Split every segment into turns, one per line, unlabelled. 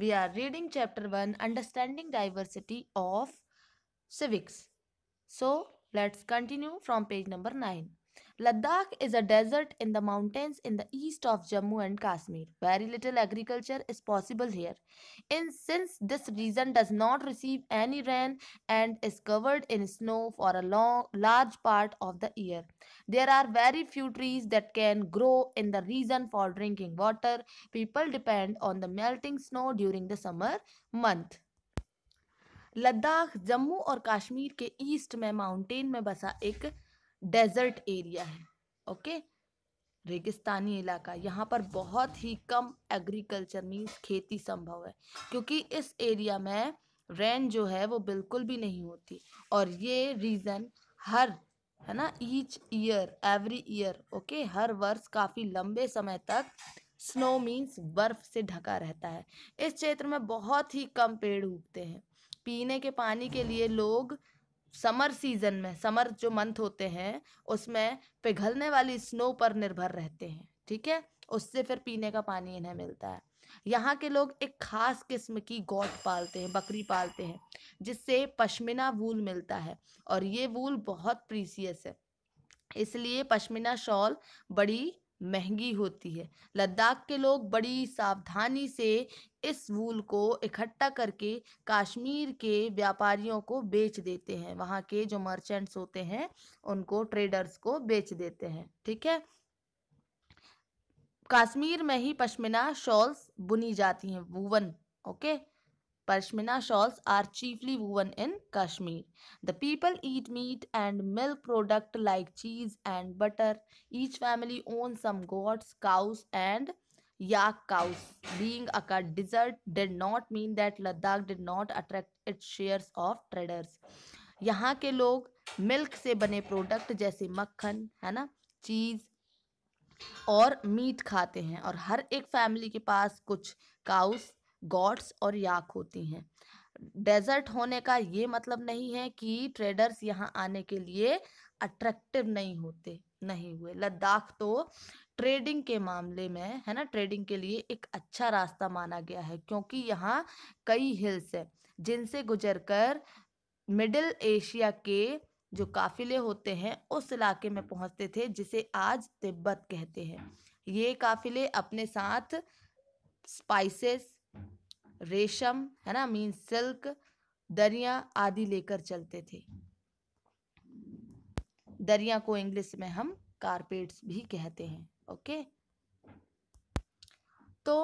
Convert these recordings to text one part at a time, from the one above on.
We are reading chapter 1 Understanding Diversity of Civics. So let's continue from page number 9. Ladakh is a desert in the mountains in the east of Jammu and Kashmir. Very little agriculture is possible here. And since this region does not receive any rain and is covered in snow for a long, large part of the year, there are very few trees that can grow in the region for drinking water. People depend on the melting snow during the summer month. Ladakh, Jammu और कश्मीर के east में mountain में बसा एक desert area है okay रेगिस्तानी इलाका यहाँ पर बहुत ही कम एग्रीकल्चर मीन्स खेती संभव है क्योंकि इस एरिया में रेन जो है वो बिल्कुल भी नहीं होती और ये रीज़न हर है ना each year every year okay हर वर्ष काफ़ी लंबे समय तक स्नो मीन्स बर्फ से ढका रहता है इस क्षेत्र में बहुत ही कम पेड़ उगते हैं पीने के पानी के लिए लोग समर सीजन में समर जो मंथ होते हैं उसमें पिघलने वाली स्नो पर निर्भर रहते हैं ठीक है उससे फिर पीने का पानी इन्हें मिलता है यहाँ के लोग एक खास किस्म की गोट पालते हैं बकरी पालते हैं जिससे पश्मीना वूल मिलता है और ये वूल बहुत प्रीसियस है इसलिए पश्मीना शॉल बड़ी महंगी होती है लद्दाख के लोग बड़ी सावधानी से इस वूल को इकट्ठा करके कश्मीर के व्यापारियों को बेच देते हैं वहाँ के जो मर्चेंट्स होते हैं उनको ट्रेडर्स को बेच देते हैं ठीक है कश्मीर में ही पश्मीना शॉल्स बुनी जाती हैं woven okay Pashmina shawls are chiefly woven in Kashmir. The people eat meat and milk product like cheese and butter. Each family owns some goats, cows and yak cows. Being a cut desert did not mean that Ladakh did not attract its shares of traders. यहाँ के लोग milk से बने product जैसे मक्खन है ना चीज़ और मीट खाते हैं और हर एक फैमिली के पास कुछ काउस गॉड्स और याक होती हैं डेजर्ट होने का ये मतलब नहीं है कि ट्रेडर्स यहाँ आने के लिए अट्रैक्टिव नहीं होते नहीं हुए लद्दाख तो ट्रेडिंग के मामले में है ना ट्रेडिंग के लिए एक अच्छा रास्ता माना गया है क्योंकि यहाँ कई हिल्स हैं जिनसे गुजरकर मिडिल एशिया के जो काफिले होते हैं उस इलाके में पहुंचते थे जिसे आज तिब्बत कहते हैं ये काफिले अपने साथ स्पाइसेस रेशम है ना मीन सिल्क दरिया आदि लेकर चलते थे दरिया को इंग्लिश में हम कारपेट्स भी कहते हैं ओके तो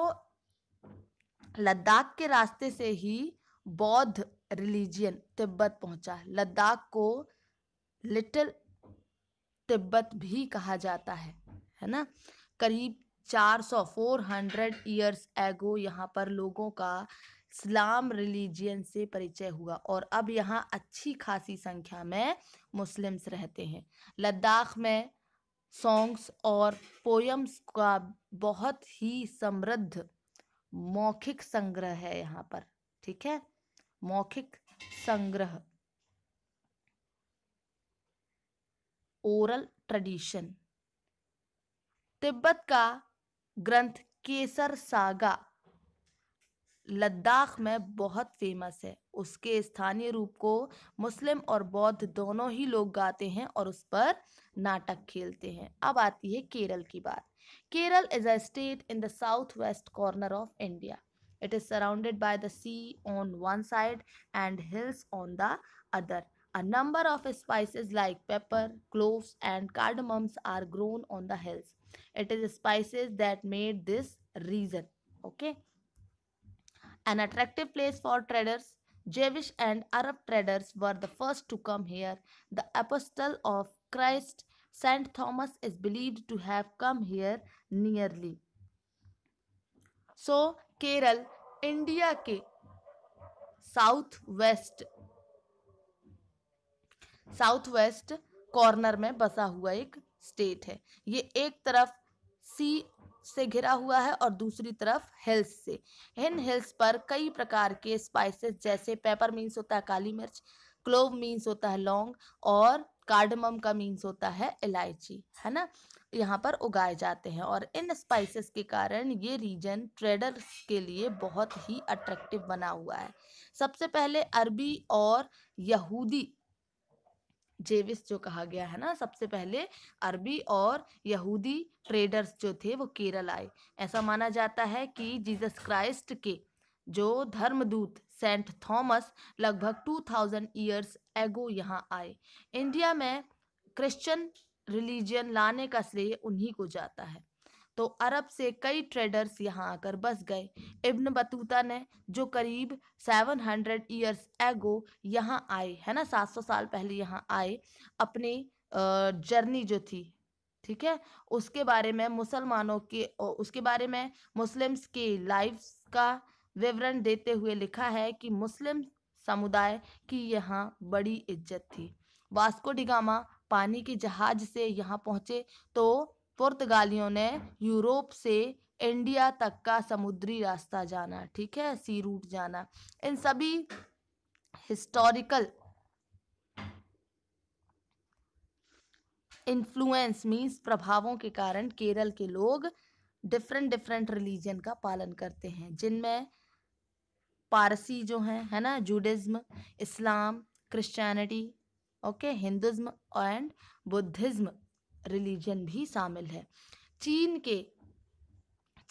लद्दाख के रास्ते से ही बौद्ध रिलीजियन तिब्बत पहुंचा लद्दाख को लिटिल तिब्बत भी कहा जाता है है ना करीब चार सौ फोर हंड्रेड ईयर्स एगो यहाँ पर लोगों का इस्लाम रिलीजियन से परिचय हुआ और अब यहाँ अच्छी खासी संख्या में मुस्लिम्स रहते हैं लद्दाख में सॉन्ग्स और पोयम्स का बहुत ही समृद्ध मौखिक संग्रह है यहाँ पर ठीक है मौखिक संग्रह ओरल ट्रेडिशन तिब्बत का ग्रंथ केसर सागा लद्दाख में बहुत फेमस है उसके स्थानीय रूप को मुस्लिम और बौद्ध दोनों ही लोग गाते हैं और उस पर नाटक खेलते हैं अब आती है केरल की बात Kerala is a state in the south west corner of India it is surrounded by the sea on one side and hills on the other A number of spices like pepper, cloves, and cardamoms are grown on the hills. It is spices that made this region. Okay. An attractive place for traders. Jewish and Arab traders were the first to come here. The apostle of Christ, Saint Thomas, is believed to have come here nearly. So, Kerala, India के south west south west corner में बसा हुआ एक state है ये एक तरफ सी से घिरा हुआ है और दूसरी तरफ हिल्स से इन हिल्स पर कई प्रकार के स्पाइसेस जैसे पेपर मीन्स होता है काली मिर्च क्लोव मीन्स होता है लौंग और कार्डमम का मीन्स होता है इलायची है ना यहाँ पर उगाए जाते हैं और इन स्पाइसेस के कारण ये रीजन ट्रेडर्स के लिए बहुत ही अट्रैक्टिव बना हुआ है सबसे पहले अरबी और यहूदी जेविस जो कहा गया है ना सबसे पहले अरबी और यहूदी ट्रेडर्स जो थे वो केरल आए ऐसा माना जाता है कि जीसस क्राइस्ट के जो धर्मदूत सेंट थॉमस लगभग 2000 ईयर्स एगो यहाँ आए इंडिया में क्रिश्चियन रिलीजन लाने का श्रेय उन्हीं को जाता है तो अरब से कई ट्रेडर्स यहाँ आकर बस गए इब्न बतूता ने जो करीब 700 हंड्रेड ईयर्स एगो यहाँ आए है ना 700 साल पहले यहाँ आए अपनी जर्नी जो थी ठीक है उसके बारे में मुसलमानों के उसके बारे में मुस्लिम्स के लाइफ्स का विवरण देते हुए लिखा है कि मुस्लिम समुदाय की यहाँ बड़ी इज्जत थी वास्को डिगामा पानी के जहाज से यहाँ पहुँचे तो पुर्तगालियों ने यूरोप से इंडिया तक का समुद्री रास्ता जाना ठीक है सी रूट जाना इन सभी हिस्टोरिकल इन्फ्लुएंस मीन्स प्रभावों के कारण केरल के लोग डिफरेंट डिफरेंट रिलीजन का पालन करते हैं जिनमें पारसी जो हैं है ना Judaism Islam Christianity okay Hinduism and Buddhism religion भी शामिल है चीन के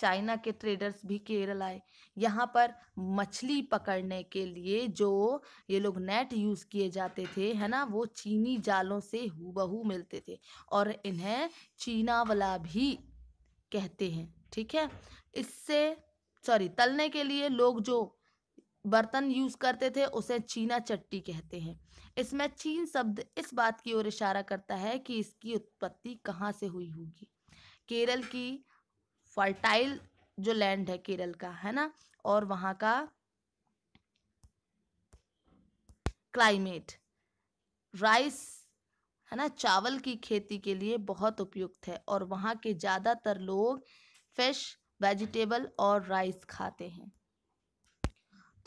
चाइना के ट्रेडर्स भी केरल आए यहाँ पर मछली पकड़ने के लिए जो ये लोग नेट यूज़ किए जाते थे है ना वो चीनी जालों से हूबहू मिलते थे और इन्हें चीना वाला भी कहते हैं ठीक है इससे सॉरी तलने के लिए लोग जो बर्तन यूज करते थे उसे चीना चट्टी कहते हैं इसमें चीन शब्द इस बात की ओर इशारा करता है कि इसकी उत्पत्ति कहाँ से हुई होगी केरल की फर्टाइल जो लैंड है केरल का है ना और वहाँ का क्लाइमेट राइस है ना चावल की खेती के लिए बहुत उपयुक्त है और वहाँ के ज़्यादातर लोग फिश वेजिटेबल और राइस खाते हैं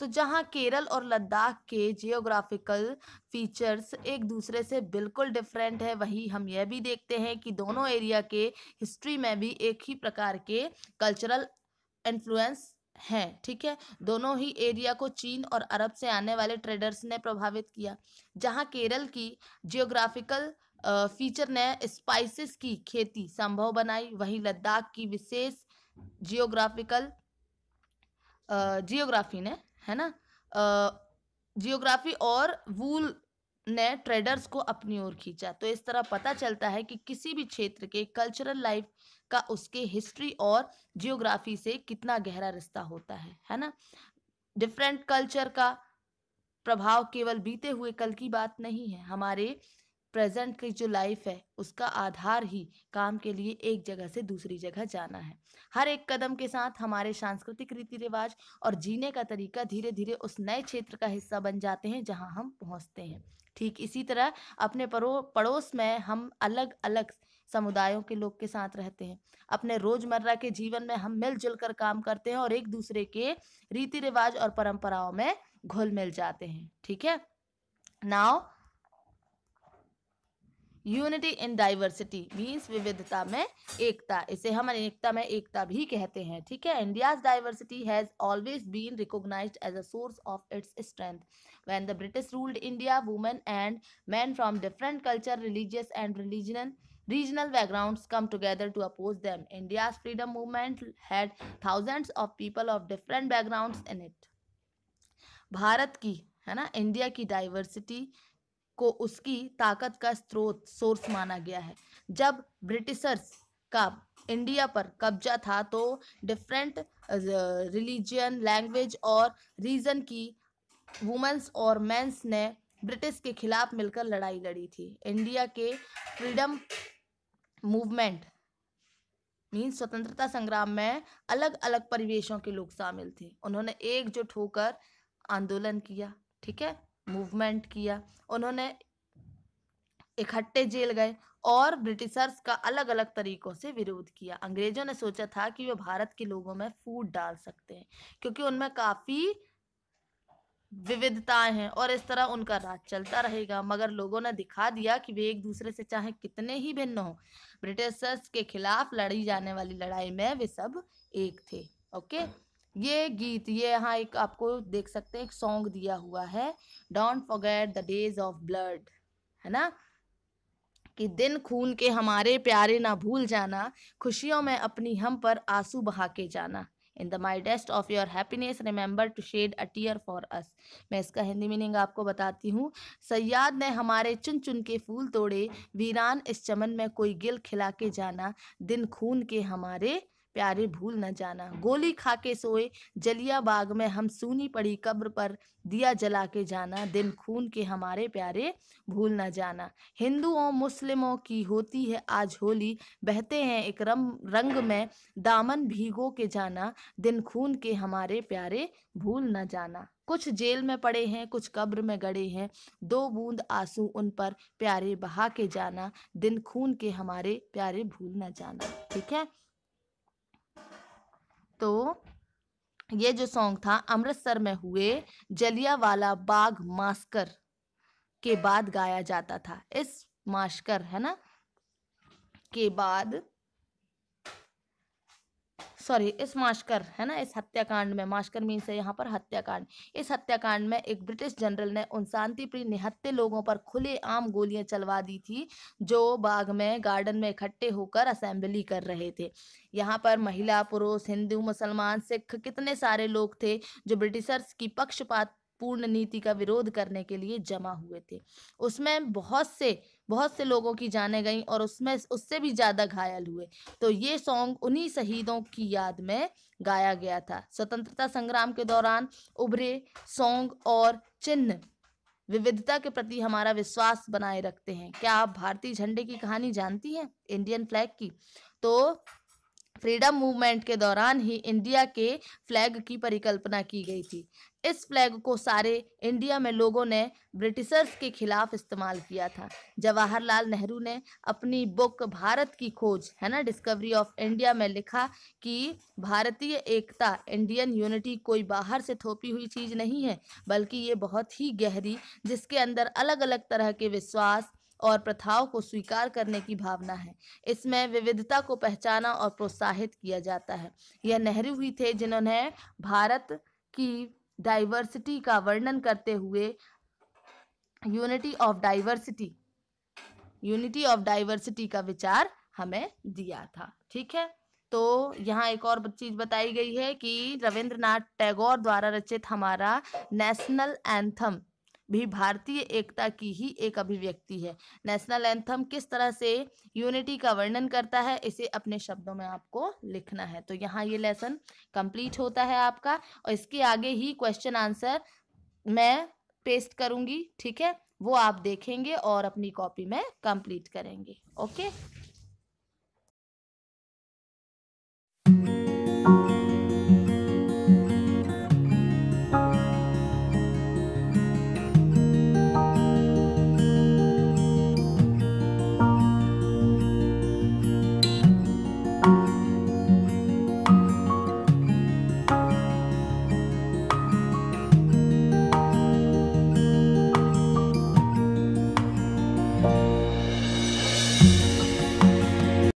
तो जहाँ केरल और लद्दाख के जियोग्राफिकल फीचर्स एक दूसरे से बिल्कुल डिफरेंट है वहीं हम यह भी देखते हैं कि दोनों एरिया के हिस्ट्री में भी एक ही प्रकार के कल्चरल इन्फ्लुएंस हैं ठीक है दोनों ही एरिया को चीन और अरब से आने वाले ट्रेडर्स ने प्रभावित किया जहाँ केरल की जियोग्राफिकल फीचर ने स्पाइसिस की खेती संभव बनाई वहीं लद्दाख की विशेष जियोग्राफिकल जियोग्राफी ने है ना जियोग्राफी और वूल ने ट्रेडर्स को अपनी ओर खींचा तो इस तरह पता चलता है कि किसी भी क्षेत्र के कल्चरल लाइफ का उसके हिस्ट्री और जियोग्राफी से कितना गहरा रिश्ता होता है है ना डिफरेंट कल्चर का प्रभाव केवल बीते हुए कल की बात नहीं है हमारे प्रेजेंट की जो लाइफ है उसका आधार ही काम के लिए एक जगह से दूसरी जगह जाना है हर एक कदम के साथ हमारे सांस्कृतिक रीति रिवाज और जीने का तरीका धीरे धीरे उस नए क्षेत्र का हिस्सा बन जाते हैं जहां हम पहुंचते हैं ठीक इसी तरह अपने परो पड़ोस में हम अलग अलग समुदायों के लोग के साथ रहते हैं अपने रोजमर्रा के जीवन में हम मिलजुल कर काम करते हैं और एक दूसरे के रीति रिवाज और परंपराओं में घुल मिल जाते हैं ठीक है now unity in diversity means विविधता में एकता इसे हम अनेकता में एकता भी कहते हैं ठीक है India's diversity has always been recognise as a source of its strength when the British ruled India women and men from different culture religious and religional regional backgrounds come together to oppose them india's freedom movement had thousands of people of different background in it Bharat की है ना India की diversity को उसकी ताकत का स्रोत source माना गया है जब ब्रिटिशर्स का इंडिया पर कब्जा था तो डिफरेंट रिलीजन लैंग्वेज और रीजन की वुमेंस और मेंस ने ब्रिटिश के खिलाफ मिलकर लड़ाई लड़ी थी इंडिया के फ्रीडम मूवमेंट मीन स्वतंत्रता संग्राम में अलग अलग परिवेशों के लोग शामिल थे उन्होंने एकजुट होकर आंदोलन किया ठीक है मूवमेंट किया उन्होंने इकट्ठे जेल गए और ब्रिटिशर्स का अलग अलग तरीकों से विरोध किया अंग्रेजों ने सोचा था कि वे भारत के लोगों में फूट डाल सकते हैं क्योंकि उनमें काफ़ी विविधताएं हैं और इस तरह उनका राज चलता रहेगा मगर लोगों ने दिखा दिया कि वे एक दूसरे से चाहे कितने ही भिन्न हो ब्रिटिशर्स के खिलाफ लड़ी जाने वाली लड़ाई में वे सब एक थे ओके okay? ये गीत ये यहाँ एक आपको देख सकते हैं एक सॉन्ग दिया हुआ है don't forget the days of blood है ना कि दिन खून के हमारे प्यारे ना भूल जाना खुशियों में अपनी हम पर आंसू बहा के जाना in the midst of your happiness remember to shed a tear for us मैं इसका हिंदी मीनिंग आपको बताती हूँ सयाद ने हमारे चुन चुन के फूल तोड़े वीरान इस चमन में कोई गिल खिला के जाना दिन खून के हमारे प्यारे भूल न जाना गोली खा के सोए जलिया बाग में हम सूनी पड़ी कब्र पर दिया जला के जाना दिन खून के हमारे प्यारे भूल न जाना हिंदुओं मुस्लिमों की होती है आज होली बहते हैं एक रम, रंग में दामन भीगो के जाना दिन खून के हमारे प्यारे भूल न जाना कुछ जेल में पड़े हैं कुछ कब्र में गड़े हैं दो बूंद आंसू उन पर प्यारे बहा के जाना दिन खून के हमारे प्यारे भूल न जाना ठीक है तो ये जो सॉन्ग था अमृतसर में हुए जलियावाला बाग मास्कर के बाद गाया जाता था इस मास्कर है ना के बाद सॉरी इस माशकर है ना इस हत्याकांड में माशकर मीन से यहाँ पर हत्याकांड इस हत्याकांड में एक ब्रिटिश जनरल ने उन शांतिप्रिय निहत्ते लोगों पर खुले आम गोलियां चलवा दी थी जो बाग में गार्डन में इकट्ठे होकर असेंबली कर रहे थे यहाँ पर महिला पुरुष हिंदू मुसलमान सिख कितने सारे लोग थे जो ब्रिटिशर्स की पक्षपात पूर्ण नीति का विरोध करने के लिए जमा हुए थे उसमें बहुत से बहुत से लोगों की जाने गई और उसमें उससे भी ज़्यादा घायल हुए तो ये सॉन्ग उन्हीं शहीदों की याद में गाया गया था स्वतंत्रता संग्राम के दौरान उभरे सॉन्ग और चिन्ह विविधता के प्रति हमारा विश्वास बनाए रखते हैं क्या आप भारतीय झंडे की कहानी जानती हैं इंडियन फ्लैग की तो फ्रीडम मूवमेंट के दौरान ही इंडिया के फ्लैग की परिकल्पना की गई थी इस फ्लैग को सारे इंडिया में लोगों ने ब्रिटिशर्स के खिलाफ इस्तेमाल किया था जवाहरलाल नेहरू ने अपनी बुक भारत की खोज है ना डिस्कवरी ऑफ इंडिया में लिखा कि भारतीय एकता इंडियन यूनिटी कोई बाहर से थोपी हुई चीज़ नहीं है बल्कि ये बहुत ही गहरी जिसके अंदर अलग अलग तरह के विश्वास और प्रथाओं को स्वीकार करने की भावना है इसमें विविधता को पहचाना और प्रोत्साहित किया जाता है यह नेहरू ही थे जिन्होंने भारत की डाइवर्सिटी का वर्णन करते हुए unity of diversity unity of diversity का विचार हमें दिया था ठीक है तो यहाँ एक और चीज बताई गई है कि रविंद्रनाथ टैगोर द्वारा रचित हमारा नेशनल एंथम भी भारतीय एकता की ही एक अभिव्यक्ति है नेशनल एंथम किस तरह से यूनिटी का वर्णन करता है इसे अपने शब्दों में आपको लिखना है तो यहाँ ये लेसन कंप्लीट होता है आपका और इसके आगे ही क्वेश्चन आंसर मैं पेस्ट करूँगी ठीक है वो आप देखेंगे और अपनी कॉपी में कंप्लीट करेंगे ओके